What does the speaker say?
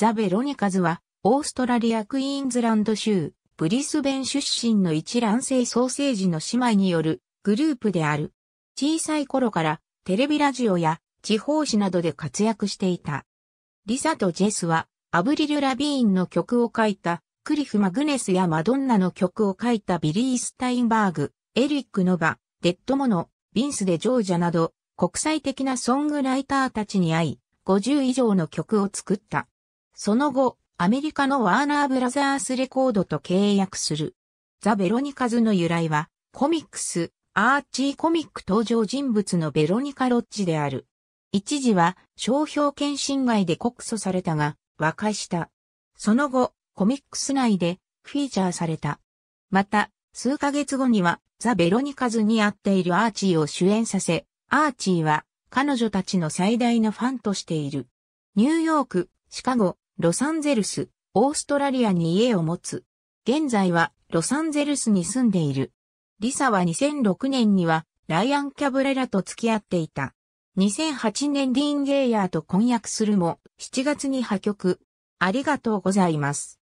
ザ・ベロニカズは、オーストラリア・クイーンズランド州、ブリスベン出身の一卵性ソーセージの姉妹によるグループである。小さい頃からテレビラジオや地方紙などで活躍していた。リサとジェスはアブリル・ラビーンの曲を書いたクリフ・マグネスやマドンナの曲を書いたビリー・スタインバーグ、エリック・ノバ、デッドモノ、ビンス・デ・ジョージャなど国際的なソングライターたちに会い、50以上の曲を作った。その後、アメリカのワーナーブラザースレコードと契約する。ザ・ベロニカズの由来は、コミックス、アーチーコミック登場人物のベロニカ・ロッジである。一時は商標権侵害で告訴されたが、和解した。その後、コミックス内でフィーチャーされた。また、数ヶ月後には、ザ・ベロニカズに会っているアーチーを主演させ、アーチーは彼女たちの最大のファンとしている。ニューヨーク、シカゴ、ロサンゼルス、オーストラリアに家を持つ。現在はロサンゼルスに住んでいる。リサは2006年にはライアン・キャブレラと付き合っていた。2008年ディーン・ゲイヤーと婚約するも、7月に破局。ありがとうございます。